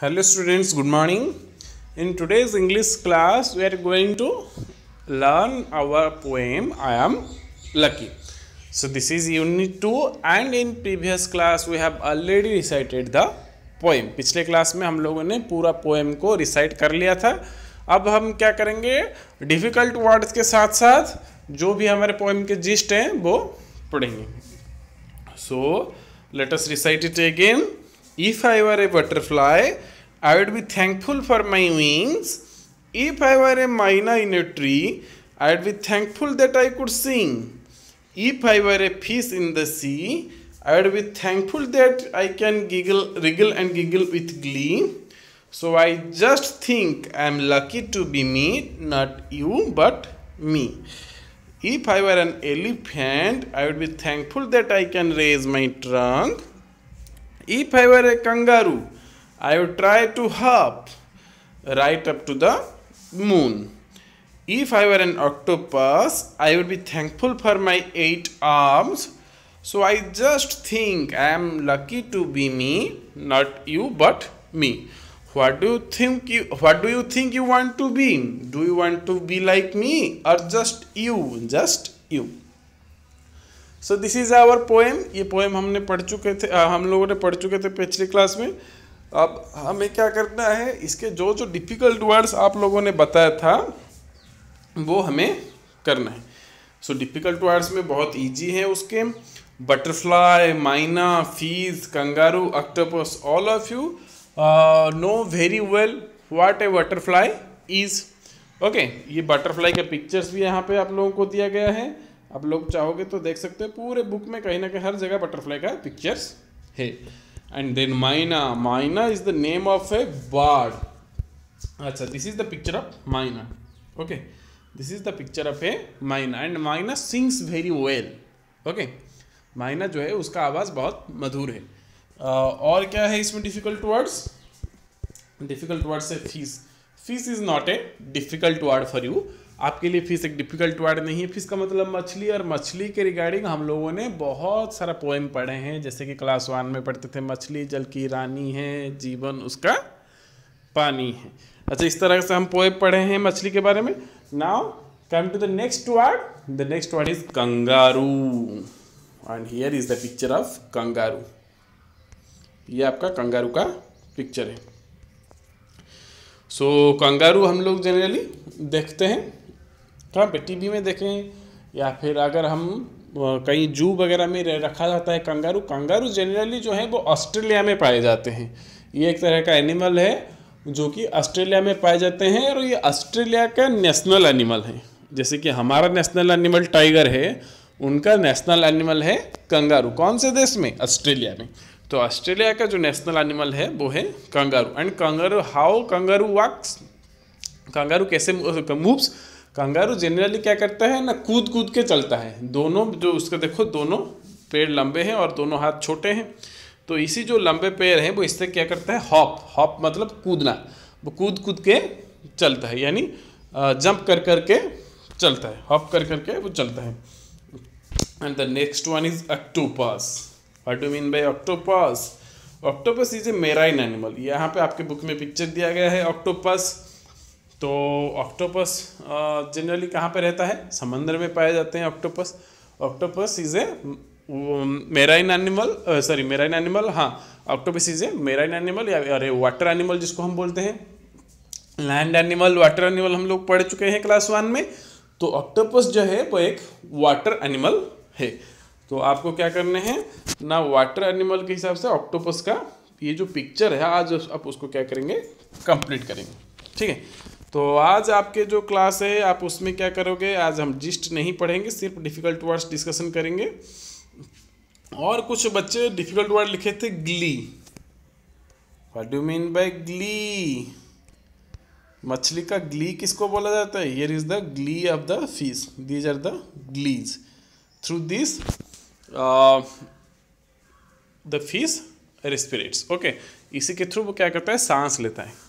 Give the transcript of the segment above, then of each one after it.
hello students good morning in today's english class we are going to learn our poem i am lucky so this is unit 2 and in previous class we have already recited the poem पिछले class में हम लोगों ने पूरा poem को recite कर लिया था अब हम क्या करेंगे डिफ़िकल्ट वर्ड्स के साथ साथ जो भी हमारे पोएम के जिस्ट हैं वो पढ़ेंगे so let us recite it again If I were a butterfly, I would be thankful for my wings. If I were a myna in a tree, I would be thankful that I could sing. If I were a fish in the sea, I would be thankful that I can giggle, wriggle and giggle with glee. So I just think I am lucky to be me, not you, but me. If I were an elephant, I would be thankful that I can raise my trunk. If I were a kangaroo, I would try to hop right up to the moon. If I were an octopus, I would be thankful for my eight arms. So I just think I am lucky to be me, not you, but me. What do you think you what do you think you want to be? Do you want to be like me or just you? Just you. So this is our poem ये poem हमने पढ़ चुके थे आ, हम लोगों ने पढ़ चुके थे पिछली क्लास में अब हमें क्या करना है इसके जो जो डिफ़िकल्ट वर्ड्स आप लोगों ने बताया था वो हमें करना है सो डिफ़िकल्ट वर्ड्स में बहुत ईजी है उसके butterfly myna fish kangaroo octopus all of you know very well what a butterfly is okay ये बटरफ्लाई के पिक्चर्स भी यहाँ पे आप लोगों को दिया गया है आप लोग चाहोगे तो देख सकते हो पूरे बुक में कहीं ना कहीं हर जगह बटरफ्लाई का पिक्चर्स है and then myna myna is the name of a bird अच्छा this is the picture of myna okay this is the picture of a myna and माइना सिंग्स वेरी वेल ओके माइना जो है उसका आवाज़ बहुत मधुर है uh, और क्या है इसमें डिफिकल्ट वर्ड्स डिफिकल्ट वर्ड्स है fish fish is not a difficult word for you आपके लिए फिश एक डिफिकल्ट वर्ड नहीं है फिश का मतलब मछली और मछली के रिगार्डिंग हम लोगों ने बहुत सारा पोएम पढ़े हैं जैसे कि क्लास वन में पढ़ते थे मछली जल की रानी है जीवन उसका पानी है अच्छा इस तरह से हम पोएम पढ़े हैं मछली के बारे में now come to the next word the next word is kangaroo and here is the picture of kangaroo ये आपका कंगारू का पिक्चर है सो so, कंगारू हम लोग जनरली देखते हैं ट्रम्प टीवी में देखें या फिर अगर हम कहीं जू वगैरह में रखा जाता है कंगारू कंगारू जनरली जो है वो ऑस्ट्रेलिया में पाए जाते हैं ये एक तरह का एनिमल है जो कि ऑस्ट्रेलिया में पाए जाते हैं और ये ऑस्ट्रेलिया का नेशनल एनिमल है जैसे कि हमारा नेशनल एनिमल टाइगर है उनका नेशनल एनिमल है कंगारू कौन से देश में ऑस्ट्रेलिया में तो ऑस्ट्रेलिया का जो नेशनल एनिमल है वो है kangaroo and kangaroo how kangaroo walks kangaroo कैसे मूव्स कंगारू जनरली क्या करता है ना कूद कूद के चलता है दोनों जो उसका देखो दोनों पैर लंबे हैं और दोनों हाथ छोटे हैं तो इसी जो लंबे पैर हैं वो इससे क्या करता है हॉप हॉप मतलब कूदना वो कूद कूद के चलता है यानी जंप कर कर के चलता है हॉप कर कर के वो चलता है and the next one is octopus what do mean by octopus octopus is a marine animal यहाँ पे आपके बुक में पिक्चर दिया गया है ऑक्टोपस तो ऑक्टोपस जनरली uh, कहाँ पे रहता है समंदर में पाए जाते हैं octopus octopus is a marine animal sorry marine animal हाँ octopus is a marine animal या अरे वाटर एनिमल जिसको हम बोलते हैं लैंड एनिमल वाटर एनिमल हम लोग पढ़ चुके हैं क्लास वन में तो ऑक्टोपस जो है वो एक वाटर एनिमल है तो आपको क्या करने हैं ना वाटर एनिमल के हिसाब से ऑक्टोपस का ये जो पिक्चर है आज आप उसको क्या करेंगे कंप्लीट करेंगे ठीक है तो आज आपके जो क्लास है आप उसमें क्या करोगे आज हम जिस्ट नहीं पढ़ेंगे सिर्फ डिफ़िकल्ट वर्ड्स डिस्कशन करेंगे और कुछ बच्चे डिफ़िकल्ट वर्ड लिखे थे gill what do mean by gill मछली का ग्ली किसको बोला जाता है here is the gill of the fish these are the gills through this the fish respirates okay इसी के थ्रू वो क्या करता है सांस लेता है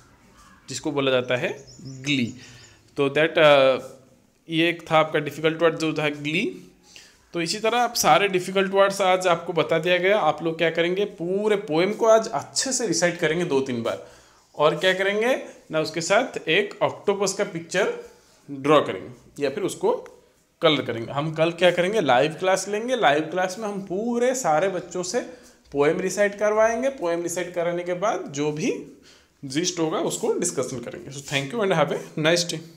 जिसको बोला जाता है ग्ली तो दैट uh, ये एक था आपका डिफ़िकल्ट वर्ड जो था ग्ली तो इसी तरह आप सारे डिफ़िकल्ट वर्ड्स आज आपको बता दिया गया आप लोग क्या करेंगे पूरे पोएम को आज अच्छे से रिसाइट करेंगे दो तीन बार और क्या करेंगे ना उसके साथ एक ऑक्टोपस का पिक्चर ड्रॉ करेंगे या फिर उसको कलर करेंगे हम कल क्या करेंगे लाइव क्लास लेंगे लाइव क्लास में हम पूरे सारे बच्चों से पोएम रिसाइट करवाएंगे पोएम रिसाइट कराने के बाद जो भी जिस्ट होगा उसको डिस्कशन करेंगे so thank you and have a nice day